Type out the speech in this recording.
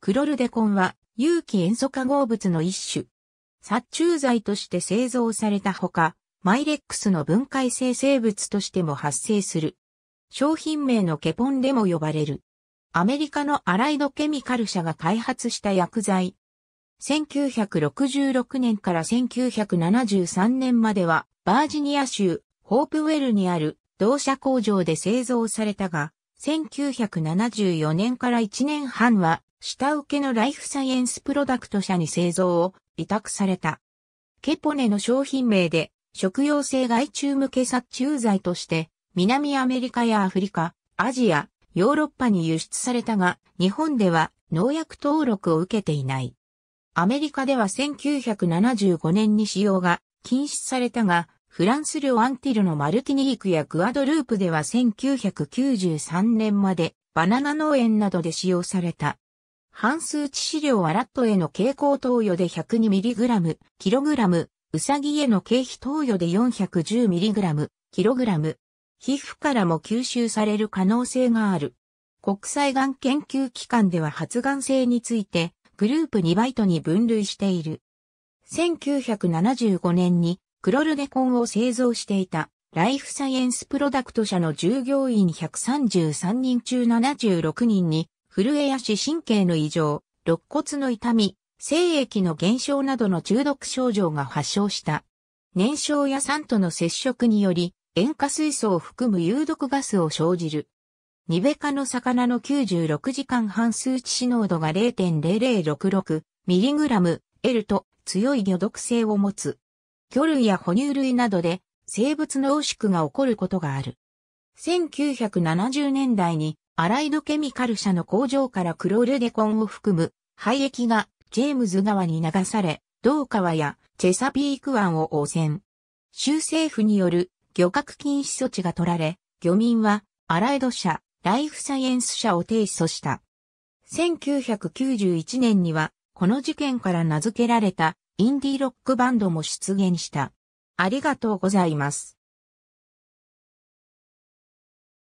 クロルデコンは有機塩素化合物の一種。殺虫剤として製造されたほか、マイレックスの分解生成物としても発生する。商品名のケポンでも呼ばれる。アメリカのアライドケミカル社が開発した薬剤。1966年から1973年までは、バージニア州、ホープウェルにある同社工場で製造されたが、1974年から1年半は下請けのライフサイエンスプロダクト社に製造を委託された。ケポネの商品名で食用性害虫向け殺虫剤として南アメリカやアフリカ、アジア、ヨーロッパに輸出されたが日本では農薬登録を受けていない。アメリカでは1975年に使用が禁止されたが、フランス領アンティルのマルティニークやグアドループでは1993年までバナナ農園などで使用された。半数致死量はラットへの経口投与で 102mg、kg、ウサギへの経費投与で 410mg、kg。皮膚からも吸収される可能性がある。国際がん研究機関では発がん性についてグループ2バイトに分類している。1975年にクロルデコンを製造していたライフサイエンスプロダクト社の従業員133人中76人に震えや視神経の異常、肋骨の痛み、精液の減少などの中毒症状が発症した。燃焼や酸との接触により、塩化水素を含む有毒ガスを生じる。ニベ科の魚の96時間半数値死濃度が 0.0066mg L と強い魚毒性を持つ。魚類や哺乳類などで生物濃縮が起こることがある。1970年代にアライドケミカル社の工場からクロールデコンを含む廃液がジェームズ川に流され、同川やチェサピーク湾を汚染。州政府による漁獲禁止措置が取られ、漁民はアライド社、ライフサイエンス社を提訴した。1991年には、この事件から名付けられたインディーロックバンドも出現した。ありがとうございます。